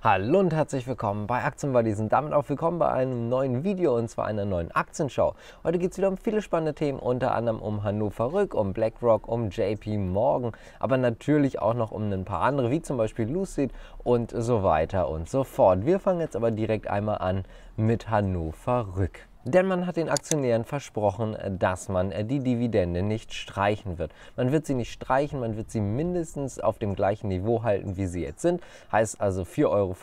Hallo und herzlich willkommen bei Aktien bei Aktienbuddies damit auch willkommen bei einem neuen Video und zwar einer neuen Aktienschau. Heute geht es wieder um viele spannende Themen, unter anderem um Hannover Rück, um BlackRock, um JP Morgan, aber natürlich auch noch um ein paar andere, wie zum Beispiel Lucid und so weiter und so fort. Wir fangen jetzt aber direkt einmal an mit Hannover Rück. Denn man hat den Aktionären versprochen, dass man äh, die Dividende nicht streichen wird. Man wird sie nicht streichen, man wird sie mindestens auf dem gleichen Niveau halten, wie sie jetzt sind. Heißt also 4,50 Euro,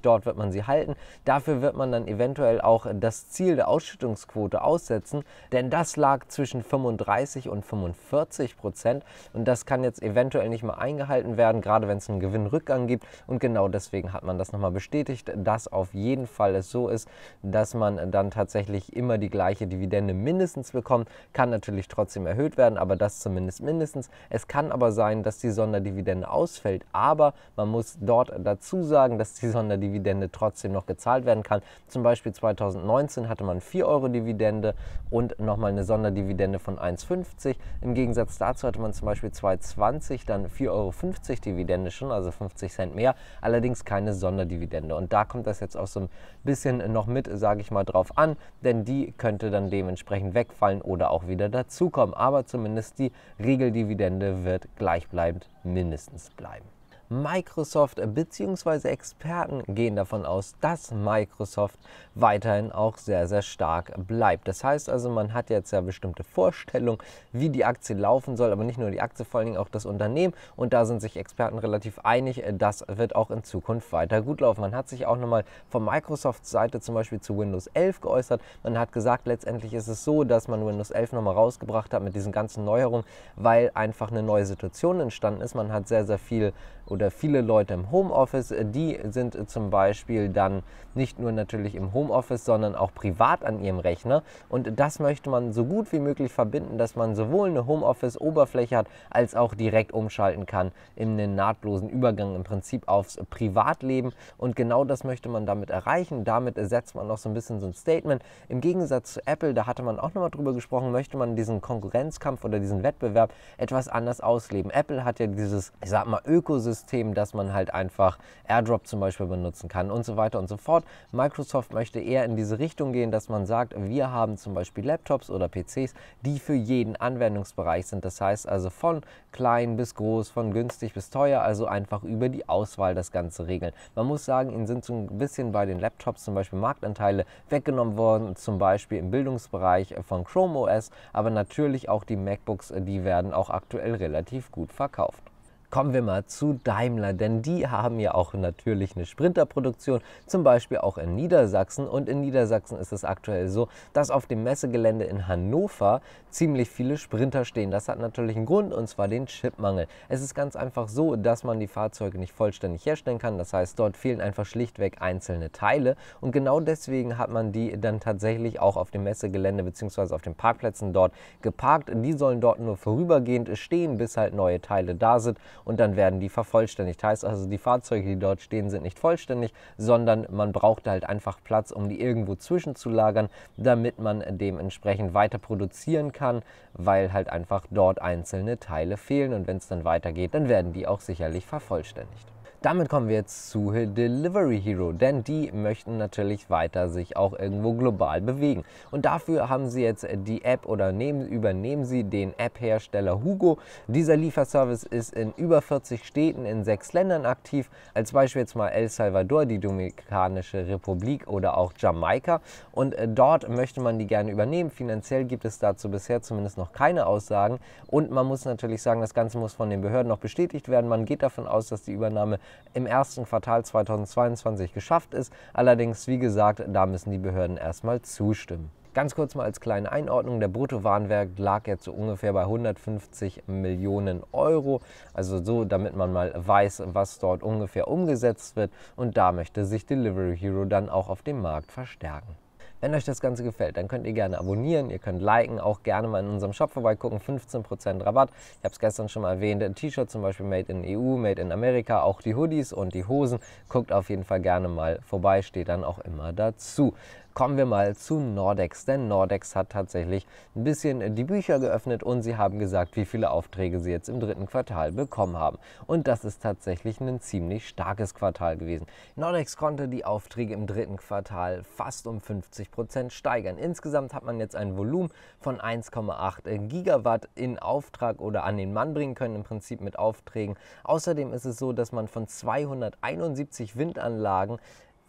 dort wird man sie halten. Dafür wird man dann eventuell auch äh, das Ziel der Ausschüttungsquote aussetzen, denn das lag zwischen 35 und 45 Prozent und das kann jetzt eventuell nicht mehr eingehalten werden, gerade wenn es einen Gewinnrückgang gibt. Und genau deswegen hat man das nochmal bestätigt, dass auf jeden Fall es so ist, dass man dann tatsächlich nicht immer die gleiche Dividende mindestens bekommen, kann natürlich trotzdem erhöht werden, aber das zumindest mindestens. Es kann aber sein, dass die Sonderdividende ausfällt, aber man muss dort dazu sagen, dass die Sonderdividende trotzdem noch gezahlt werden kann. Zum Beispiel 2019 hatte man 4 Euro Dividende und nochmal eine Sonderdividende von 1,50. Im Gegensatz dazu hatte man zum Beispiel 2020 dann 4,50 Euro Dividende schon, also 50 Cent mehr, allerdings keine Sonderdividende. Und da kommt das jetzt auch so ein bisschen noch mit, sage ich mal, drauf an, denn denn die könnte dann dementsprechend wegfallen oder auch wieder dazukommen. Aber zumindest die Regeldividende wird gleichbleibend mindestens bleiben. Microsoft bzw. Experten gehen davon aus, dass Microsoft weiterhin auch sehr, sehr stark bleibt. Das heißt also, man hat jetzt ja bestimmte Vorstellungen, wie die Aktie laufen soll, aber nicht nur die Aktie, vor allen Dingen auch das Unternehmen. Und da sind sich Experten relativ einig, das wird auch in Zukunft weiter gut laufen. Man hat sich auch nochmal von Microsofts Seite zum Beispiel zu Windows 11 geäußert. Man hat gesagt, letztendlich ist es so, dass man Windows 11 nochmal rausgebracht hat mit diesen ganzen Neuerungen, weil einfach eine neue Situation entstanden ist. Man hat sehr, sehr viel oder viele Leute im Homeoffice, äh, die sind äh, zum Beispiel dann nicht nur natürlich im Homeoffice, sondern auch privat an ihrem Rechner. Und das möchte man so gut wie möglich verbinden, dass man sowohl eine Homeoffice-Oberfläche hat, als auch direkt umschalten kann in einen nahtlosen Übergang im Prinzip aufs Privatleben. Und genau das möchte man damit erreichen. Damit ersetzt man noch so ein bisschen so ein Statement. Im Gegensatz zu Apple, da hatte man auch nochmal drüber gesprochen, möchte man diesen Konkurrenzkampf oder diesen Wettbewerb etwas anders ausleben. Apple hat ja dieses, ich sag mal, Ökosystem System, dass man halt einfach AirDrop zum Beispiel benutzen kann und so weiter und so fort. Microsoft möchte eher in diese Richtung gehen, dass man sagt, wir haben zum Beispiel Laptops oder PCs, die für jeden Anwendungsbereich sind. Das heißt also von klein bis groß, von günstig bis teuer, also einfach über die Auswahl das Ganze regeln. Man muss sagen, ihnen sind so ein bisschen bei den Laptops zum Beispiel Marktanteile weggenommen worden, zum Beispiel im Bildungsbereich von Chrome OS, aber natürlich auch die MacBooks, die werden auch aktuell relativ gut verkauft. Kommen wir mal zu Daimler, denn die haben ja auch natürlich eine Sprinterproduktion, zum Beispiel auch in Niedersachsen. Und in Niedersachsen ist es aktuell so, dass auf dem Messegelände in Hannover ziemlich viele Sprinter stehen. Das hat natürlich einen Grund und zwar den Chipmangel. Es ist ganz einfach so, dass man die Fahrzeuge nicht vollständig herstellen kann. Das heißt, dort fehlen einfach schlichtweg einzelne Teile. Und genau deswegen hat man die dann tatsächlich auch auf dem Messegelände bzw. auf den Parkplätzen dort geparkt. Die sollen dort nur vorübergehend stehen, bis halt neue Teile da sind und dann werden die vervollständigt. Heißt also, die Fahrzeuge, die dort stehen, sind nicht vollständig, sondern man braucht halt einfach Platz, um die irgendwo zwischenzulagern, damit man dementsprechend weiter produzieren kann, weil halt einfach dort einzelne Teile fehlen und wenn es dann weitergeht, dann werden die auch sicherlich vervollständigt. Damit kommen wir jetzt zu Delivery Hero, denn die möchten natürlich weiter sich auch irgendwo global bewegen. Und dafür haben sie jetzt die App oder nehmen, übernehmen sie den App-Hersteller Hugo. Dieser Lieferservice ist in über 40 Städten in sechs Ländern aktiv, als Beispiel jetzt mal El Salvador, die Dominikanische Republik oder auch Jamaika. Und äh, dort möchte man die gerne übernehmen. Finanziell gibt es dazu bisher zumindest noch keine Aussagen. Und man muss natürlich sagen, das Ganze muss von den Behörden noch bestätigt werden. Man geht davon aus, dass die Übernahme im ersten Quartal 2022 geschafft ist. Allerdings, wie gesagt, da müssen die Behörden erstmal zustimmen. Ganz kurz mal als kleine Einordnung, der Bruttowarenwert lag jetzt so ungefähr bei 150 Millionen Euro. Also so, damit man mal weiß, was dort ungefähr umgesetzt wird. Und da möchte sich Delivery Hero dann auch auf dem Markt verstärken. Wenn euch das Ganze gefällt, dann könnt ihr gerne abonnieren, ihr könnt liken, auch gerne mal in unserem Shop vorbeigucken, 15% Rabatt. Ich habe es gestern schon mal erwähnt, ein T-Shirt zum Beispiel Made in EU, Made in Amerika, auch die Hoodies und die Hosen. Guckt auf jeden Fall gerne mal vorbei, steht dann auch immer dazu. Kommen wir mal zu Nordex, denn Nordex hat tatsächlich ein bisschen die Bücher geöffnet und sie haben gesagt, wie viele Aufträge sie jetzt im dritten Quartal bekommen haben. Und das ist tatsächlich ein ziemlich starkes Quartal gewesen. Nordex konnte die Aufträge im dritten Quartal fast um 50 Prozent steigern. Insgesamt hat man jetzt ein Volumen von 1,8 Gigawatt in Auftrag oder an den Mann bringen können, im Prinzip mit Aufträgen. Außerdem ist es so, dass man von 271 Windanlagen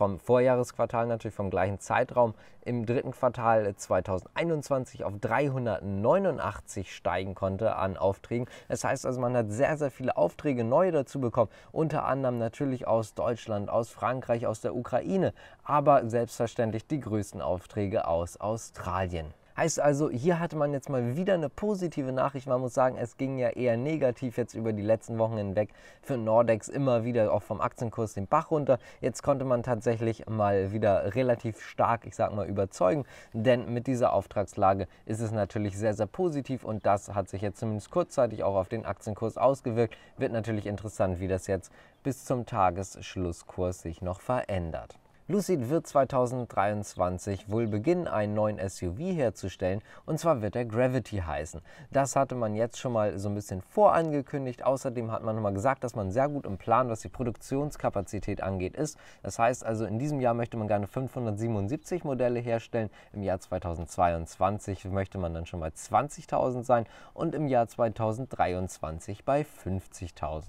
vom Vorjahresquartal natürlich vom gleichen Zeitraum im dritten Quartal 2021 auf 389 steigen konnte an Aufträgen. Das heißt also, man hat sehr, sehr viele Aufträge neu dazu bekommen, unter anderem natürlich aus Deutschland, aus Frankreich, aus der Ukraine, aber selbstverständlich die größten Aufträge aus Australien. Heißt also, hier hatte man jetzt mal wieder eine positive Nachricht. Man muss sagen, es ging ja eher negativ jetzt über die letzten Wochen hinweg für Nordex immer wieder auch vom Aktienkurs den Bach runter. Jetzt konnte man tatsächlich mal wieder relativ stark, ich sag mal, überzeugen, denn mit dieser Auftragslage ist es natürlich sehr, sehr positiv und das hat sich jetzt zumindest kurzzeitig auch auf den Aktienkurs ausgewirkt. Wird natürlich interessant, wie das jetzt bis zum Tagesschlusskurs sich noch verändert. Lucid wird 2023 wohl beginnen, einen neuen SUV herzustellen und zwar wird er Gravity heißen. Das hatte man jetzt schon mal so ein bisschen vorangekündigt. Außerdem hat man nochmal gesagt, dass man sehr gut im Plan, was die Produktionskapazität angeht, ist. Das heißt also, in diesem Jahr möchte man gerne 577 Modelle herstellen. Im Jahr 2022 möchte man dann schon bei 20.000 sein und im Jahr 2023 bei 50.000.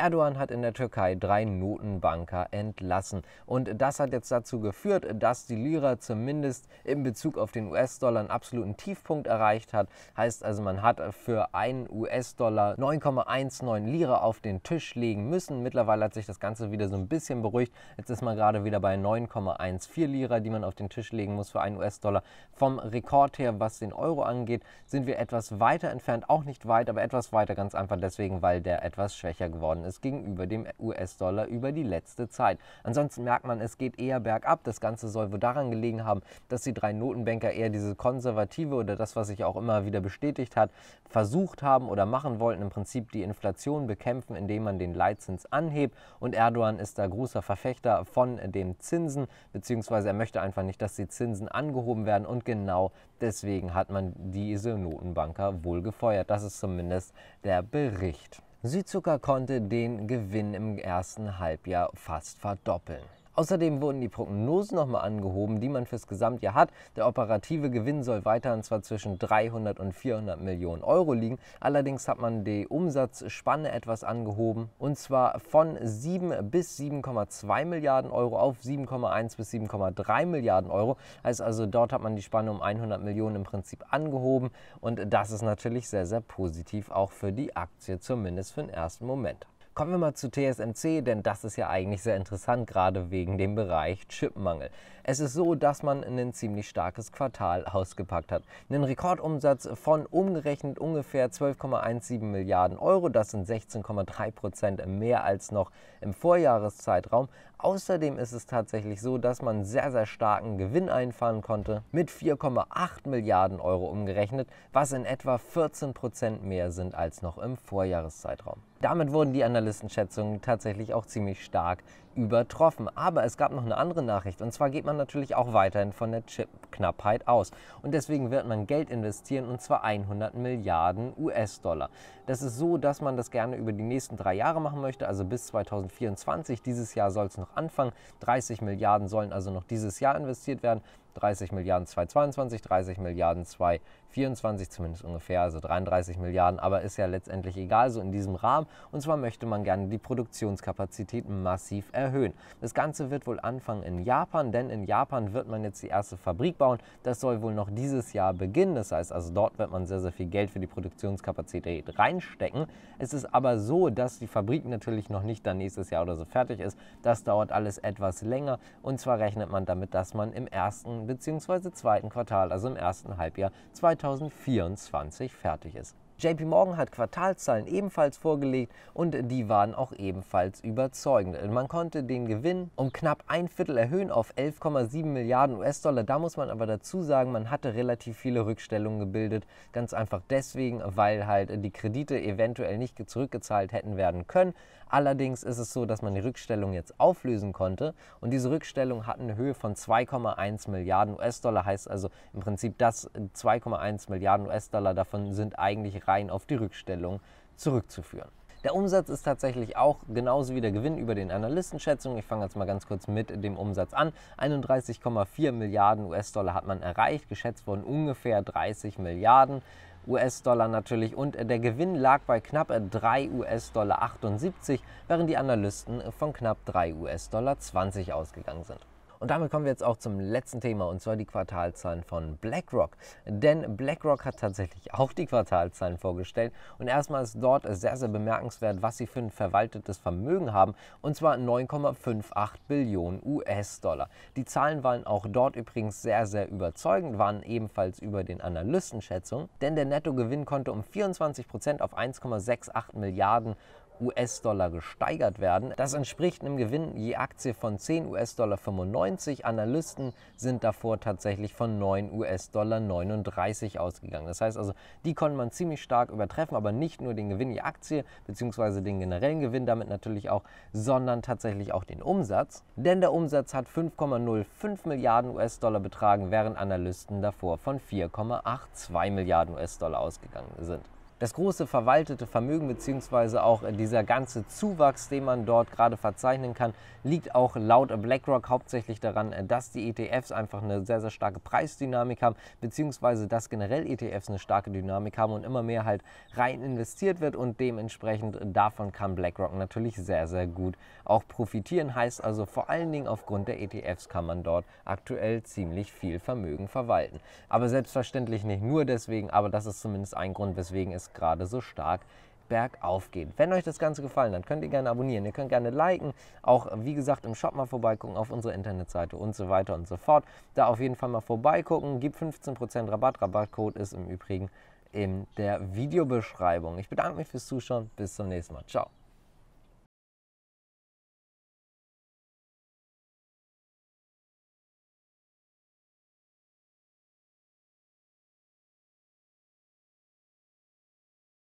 Erdogan hat in der Türkei drei Notenbanker entlassen. Und das hat jetzt dazu geführt, dass die Lira zumindest in Bezug auf den US-Dollar einen absoluten Tiefpunkt erreicht hat. Heißt also, man hat für einen US-Dollar 9,19 Lira auf den Tisch legen müssen. Mittlerweile hat sich das Ganze wieder so ein bisschen beruhigt. Jetzt ist man gerade wieder bei 9,14 Lira, die man auf den Tisch legen muss für einen US-Dollar. Vom Rekord her, was den Euro angeht, sind wir etwas weiter entfernt. Auch nicht weit, aber etwas weiter. Ganz einfach deswegen, weil der etwas schwächer geworden ist ist gegenüber dem US-Dollar über die letzte Zeit. Ansonsten merkt man, es geht eher bergab. Das Ganze soll wohl daran gelegen haben, dass die drei Notenbanker eher diese konservative oder das, was sich auch immer wieder bestätigt hat, versucht haben oder machen wollten, im Prinzip die Inflation bekämpfen, indem man den Leitzins anhebt. Und Erdogan ist da großer Verfechter von den Zinsen, beziehungsweise er möchte einfach nicht, dass die Zinsen angehoben werden. Und genau deswegen hat man diese Notenbanker wohl gefeuert. Das ist zumindest der Bericht. Südzucker konnte den Gewinn im ersten Halbjahr fast verdoppeln. Außerdem wurden die Prognosen nochmal angehoben, die man fürs Gesamtjahr hat. Der operative Gewinn soll weiterhin zwar zwischen 300 und 400 Millionen Euro liegen. Allerdings hat man die Umsatzspanne etwas angehoben und zwar von 7 bis 7,2 Milliarden Euro auf 7,1 bis 7,3 Milliarden Euro. Heißt also, dort hat man die Spanne um 100 Millionen im Prinzip angehoben und das ist natürlich sehr, sehr positiv, auch für die Aktie, zumindest für den ersten Moment. Kommen wir mal zu TSMC, denn das ist ja eigentlich sehr interessant, gerade wegen dem Bereich Chipmangel. Es ist so, dass man ein ziemlich starkes Quartal ausgepackt hat. Einen Rekordumsatz von umgerechnet ungefähr 12,17 Milliarden Euro, das sind 16,3 Prozent mehr als noch im Vorjahreszeitraum, Außerdem ist es tatsächlich so, dass man sehr, sehr starken Gewinn einfahren konnte mit 4,8 Milliarden Euro umgerechnet, was in etwa 14 Prozent mehr sind als noch im Vorjahreszeitraum. Damit wurden die Analystenschätzungen tatsächlich auch ziemlich stark übertroffen. Aber es gab noch eine andere Nachricht und zwar geht man natürlich auch weiterhin von der Chipknappheit aus und deswegen wird man Geld investieren und zwar 100 Milliarden US-Dollar. Das ist so, dass man das gerne über die nächsten drei Jahre machen möchte, also bis 2024. Dieses Jahr soll es noch anfangen. 30 Milliarden sollen also noch dieses Jahr investiert werden. 30 Milliarden 2022, 30 Milliarden 2024 zumindest ungefähr, also 33 Milliarden, aber ist ja letztendlich egal, so in diesem Rahmen. Und zwar möchte man gerne die Produktionskapazität massiv erhöhen. Das Ganze wird wohl anfangen in Japan, denn in Japan wird man jetzt die erste Fabrik bauen. Das soll wohl noch dieses Jahr beginnen. Das heißt also, dort wird man sehr, sehr viel Geld für die Produktionskapazität reinstecken. Es ist aber so, dass die Fabrik natürlich noch nicht dann nächstes Jahr oder so fertig ist. Das dauert alles etwas länger und zwar rechnet man damit, dass man im ersten ersten bzw. zweiten Quartal, also im ersten Halbjahr 2024 fertig ist. JP Morgan hat Quartalszahlen ebenfalls vorgelegt und die waren auch ebenfalls überzeugend. Man konnte den Gewinn um knapp ein Viertel erhöhen auf 11,7 Milliarden US-Dollar. Da muss man aber dazu sagen, man hatte relativ viele Rückstellungen gebildet. Ganz einfach deswegen, weil halt die Kredite eventuell nicht zurückgezahlt hätten werden können. Allerdings ist es so, dass man die Rückstellung jetzt auflösen konnte und diese Rückstellung hat eine Höhe von 2,1 Milliarden US-Dollar, heißt also im Prinzip, dass 2,1 Milliarden US-Dollar davon sind eigentlich rein auf die Rückstellung zurückzuführen. Der Umsatz ist tatsächlich auch genauso wie der Gewinn über den Analystenschätzungen. Ich fange jetzt mal ganz kurz mit dem Umsatz an. 31,4 Milliarden US-Dollar hat man erreicht. Geschätzt wurden ungefähr 30 Milliarden. US-Dollar natürlich und äh, der Gewinn lag bei knapp 3 US-Dollar 78, während die Analysten von knapp 3 US-Dollar 20 ausgegangen sind. Und damit kommen wir jetzt auch zum letzten Thema und zwar die Quartalzahlen von BlackRock. Denn BlackRock hat tatsächlich auch die Quartalzahlen vorgestellt und erstmal ist dort sehr, sehr bemerkenswert, was sie für ein verwaltetes Vermögen haben und zwar 9,58 Billionen US-Dollar. Die Zahlen waren auch dort übrigens sehr, sehr überzeugend, waren ebenfalls über den Analystenschätzungen, denn der Nettogewinn konnte um 24 Prozent auf 1,68 Milliarden US-Dollar gesteigert werden. Das entspricht einem Gewinn je Aktie von 10 US-Dollar 95. Analysten sind davor tatsächlich von 9 US-Dollar 39 ausgegangen. Das heißt also, die konnte man ziemlich stark übertreffen, aber nicht nur den Gewinn je Aktie bzw. den generellen Gewinn damit natürlich auch, sondern tatsächlich auch den Umsatz. Denn der Umsatz hat 5,05 Milliarden US-Dollar betragen, während Analysten davor von 4,82 Milliarden US-Dollar ausgegangen sind. Das große verwaltete Vermögen bzw. auch äh, dieser ganze Zuwachs, den man dort gerade verzeichnen kann, liegt auch laut BlackRock hauptsächlich daran, äh, dass die ETFs einfach eine sehr, sehr starke Preisdynamik haben, beziehungsweise dass generell ETFs eine starke Dynamik haben und immer mehr halt rein investiert wird und dementsprechend äh, davon kann BlackRock natürlich sehr, sehr gut auch profitieren. Heißt also vor allen Dingen aufgrund der ETFs kann man dort aktuell ziemlich viel Vermögen verwalten. Aber selbstverständlich nicht nur deswegen, aber das ist zumindest ein Grund, weswegen es gerade so stark bergauf geht. Wenn euch das Ganze gefallen hat, könnt ihr gerne abonnieren, ihr könnt gerne liken, auch wie gesagt im Shop mal vorbeigucken, auf unserer Internetseite und so weiter und so fort. Da auf jeden Fall mal vorbeigucken, gibt 15% Rabatt, Rabattcode ist im Übrigen in der Videobeschreibung. Ich bedanke mich fürs Zuschauen, bis zum nächsten Mal. Ciao.